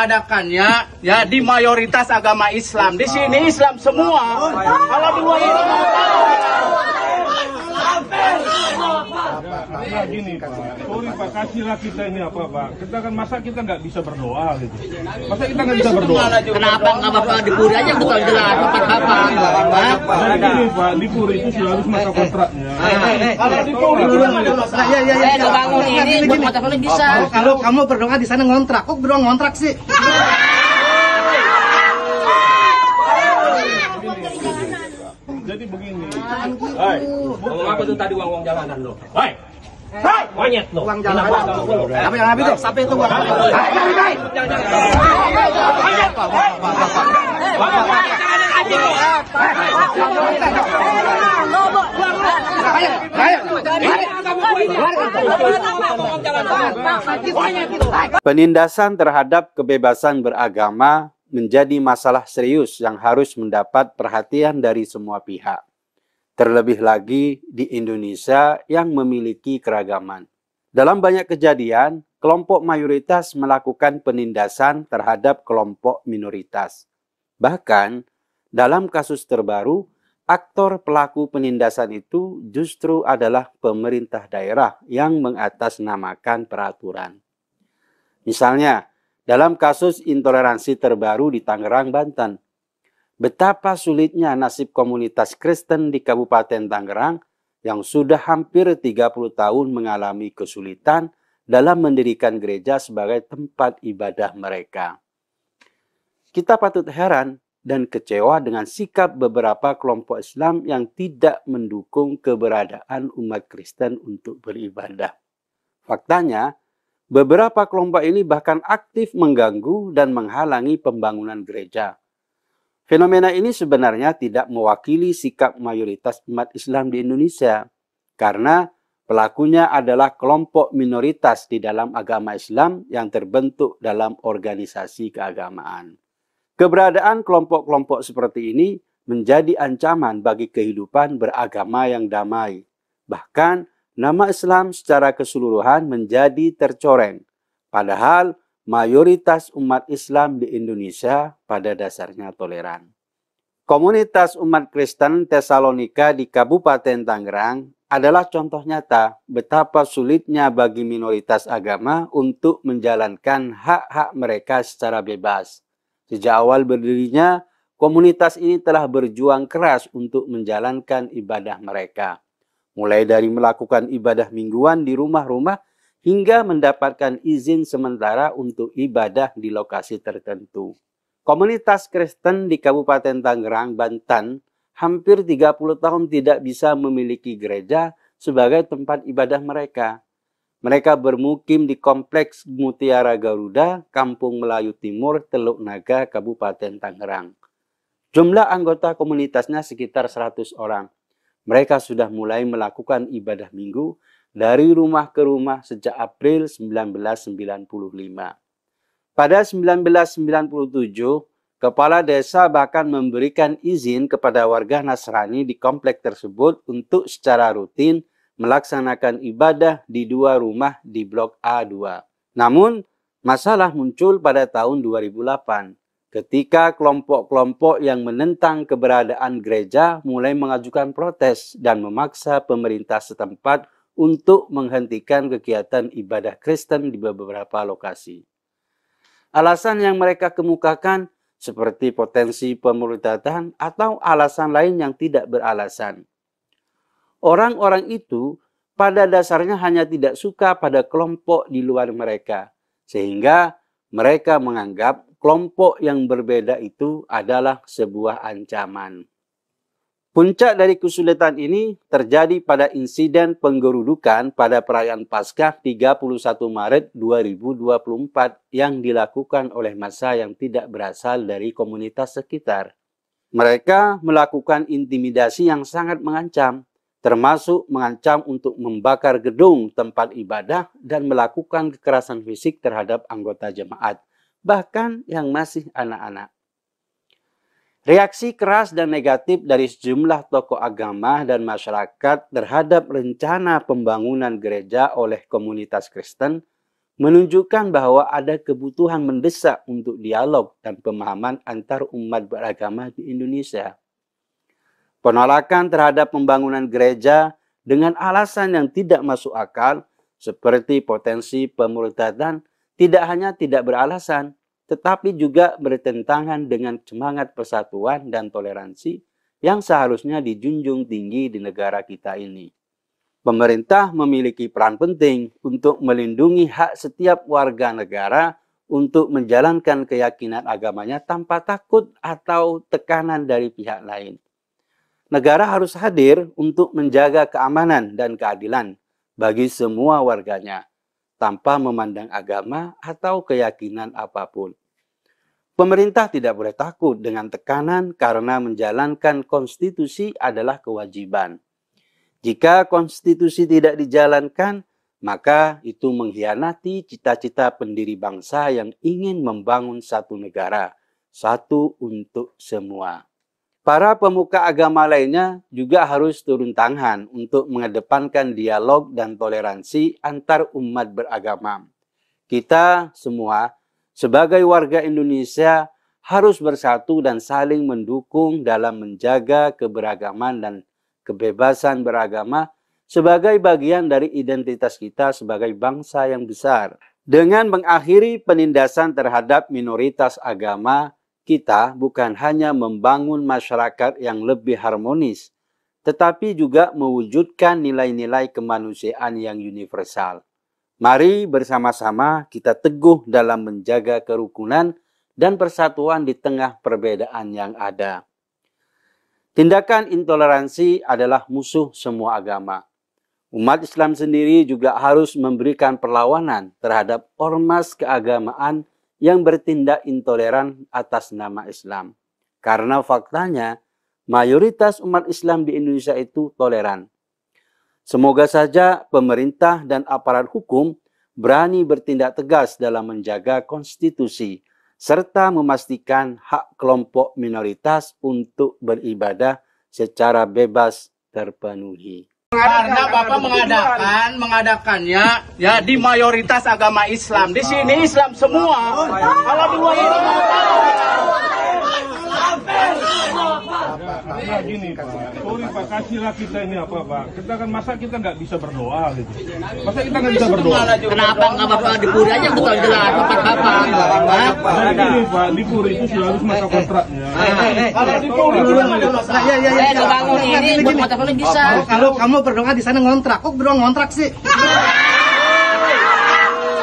mengadakannya ya di mayoritas agama Islam. Di sini Islam semua. Oh, iya. Kalau di luar Islam karena gini Pak, sorry Pak, kasihlah kita ini apa Pak. Kita kan masa kita nggak bisa berdoa gitu. Masa kita nggak bisa berdoa? Kenapa nggak Bapak di Puri aja betul jelas tempat Bapak? Jadi gini Pak, di Puri itu sudah harus masa kontraknya. Eh, eh, eh, Kalau di Puri kita iya, nggak ada iya, masalah. Ya ya ya. Kalau iya. bangun ini buat bisa. Kalau kamu berdoa di sana ngontrak, kok berdoa ngontrak sih? apa tuh tadi uang uang jalanan lo? Hai, hai, monyet lo. Uang jalanan. Apa yang habis tuh? Sampai itu uang. hai, Penindasan terhadap kebebasan beragama menjadi masalah serius yang harus mendapat perhatian dari semua pihak terlebih lagi di Indonesia yang memiliki keragaman. Dalam banyak kejadian, kelompok mayoritas melakukan penindasan terhadap kelompok minoritas. Bahkan, dalam kasus terbaru, aktor pelaku penindasan itu justru adalah pemerintah daerah yang mengatasnamakan peraturan. Misalnya, dalam kasus intoleransi terbaru di Tangerang, Banten, betapa sulitnya nasib komunitas Kristen di Kabupaten Tangerang yang sudah hampir 30 tahun mengalami kesulitan dalam mendirikan gereja sebagai tempat ibadah mereka. Kita patut heran dan kecewa dengan sikap beberapa kelompok Islam yang tidak mendukung keberadaan umat Kristen untuk beribadah. Faktanya, beberapa kelompok ini bahkan aktif mengganggu dan menghalangi pembangunan gereja Fenomena ini sebenarnya tidak mewakili sikap mayoritas umat Islam di Indonesia karena pelakunya adalah kelompok minoritas di dalam agama Islam yang terbentuk dalam organisasi keagamaan. Keberadaan kelompok-kelompok seperti ini menjadi ancaman bagi kehidupan beragama yang damai. Bahkan nama Islam secara keseluruhan menjadi tercoreng. Padahal mayoritas umat Islam di Indonesia pada dasarnya toleran. Komunitas umat Kristen Tesalonika di Kabupaten Tangerang adalah contoh nyata betapa sulitnya bagi minoritas agama untuk menjalankan hak-hak mereka secara bebas. Sejak awal berdirinya, komunitas ini telah berjuang keras untuk menjalankan ibadah mereka. Mulai dari melakukan ibadah mingguan di rumah-rumah hingga mendapatkan izin sementara untuk ibadah di lokasi tertentu. Komunitas Kristen di Kabupaten Tangerang, Banten hampir 30 tahun tidak bisa memiliki gereja sebagai tempat ibadah mereka. Mereka bermukim di Kompleks Mutiara Garuda, Kampung Melayu Timur, Teluk Naga, Kabupaten Tangerang. Jumlah anggota komunitasnya sekitar 100 orang. Mereka sudah mulai melakukan ibadah minggu dari rumah ke rumah sejak April 1995. Pada 1997, kepala desa bahkan memberikan izin kepada warga Nasrani di komplek tersebut untuk secara rutin melaksanakan ibadah di dua rumah di blok A2. Namun, masalah muncul pada tahun 2008 ketika kelompok-kelompok yang menentang keberadaan gereja mulai mengajukan protes dan memaksa pemerintah setempat untuk menghentikan kegiatan ibadah Kristen di beberapa lokasi. Alasan yang mereka kemukakan seperti potensi pemerintahan atau alasan lain yang tidak beralasan. Orang-orang itu pada dasarnya hanya tidak suka pada kelompok di luar mereka, sehingga mereka menganggap kelompok yang berbeda itu adalah sebuah ancaman. Puncak dari kesulitan ini terjadi pada insiden penggerudukan pada perayaan Paskah 31 Maret 2024 yang dilakukan oleh massa yang tidak berasal dari komunitas sekitar. Mereka melakukan intimidasi yang sangat mengancam, termasuk mengancam untuk membakar gedung tempat ibadah dan melakukan kekerasan fisik terhadap anggota jemaat, bahkan yang masih anak-anak. Reaksi keras dan negatif dari sejumlah tokoh agama dan masyarakat terhadap rencana pembangunan gereja oleh komunitas Kristen menunjukkan bahwa ada kebutuhan mendesak untuk dialog dan pemahaman antar umat beragama di Indonesia. Penolakan terhadap pembangunan gereja dengan alasan yang tidak masuk akal seperti potensi pemurtadan tidak hanya tidak beralasan, tetapi juga bertentangan dengan semangat persatuan dan toleransi yang seharusnya dijunjung tinggi di negara kita ini. Pemerintah memiliki peran penting untuk melindungi hak setiap warga negara untuk menjalankan keyakinan agamanya tanpa takut atau tekanan dari pihak lain. Negara harus hadir untuk menjaga keamanan dan keadilan bagi semua warganya tanpa memandang agama atau keyakinan apapun. Pemerintah tidak boleh takut dengan tekanan karena menjalankan konstitusi adalah kewajiban. Jika konstitusi tidak dijalankan, maka itu mengkhianati cita-cita pendiri bangsa yang ingin membangun satu negara, satu untuk semua. Para pemuka agama lainnya juga harus turun tangan untuk mengedepankan dialog dan toleransi antar umat beragama. Kita semua sebagai warga Indonesia harus bersatu dan saling mendukung dalam menjaga keberagaman dan kebebasan beragama sebagai bagian dari identitas kita sebagai bangsa yang besar. Dengan mengakhiri penindasan terhadap minoritas agama, kita bukan hanya membangun masyarakat yang lebih harmonis, tetapi juga mewujudkan nilai-nilai kemanusiaan yang universal. Mari bersama-sama kita teguh dalam menjaga kerukunan dan persatuan di tengah perbedaan yang ada. Tindakan intoleransi adalah musuh semua agama. Umat Islam sendiri juga harus memberikan perlawanan terhadap ormas keagamaan yang bertindak intoleran atas nama Islam. Karena faktanya, mayoritas umat Islam di Indonesia itu toleran. Semoga saja pemerintah dan aparat hukum berani bertindak tegas dalam menjaga konstitusi serta memastikan hak kelompok minoritas untuk beribadah secara bebas terpenuhi. Karena Bapak mengadakan mengadakannya ya di mayoritas agama Islam. Di sini Islam semua. Kalau di luar itu Nah gini Pak, sorry Pak, kasihlah kita ini apa Pak. Kita kan masa kita nggak bisa berdoa gitu. Masa kita nggak bisa berdoa? Kenapa nggak bapak di puri aja betul jelas apa apa? Nah gini Pak, nah, di puri itu sudah harus masa eh, eh, kontraknya. Eh, Kalau di puri sudah Ya ya ya. bangun ini buat mata bisa. Kalau kamu berdoa di sana ngontrak, kok berdoa ngontrak sih?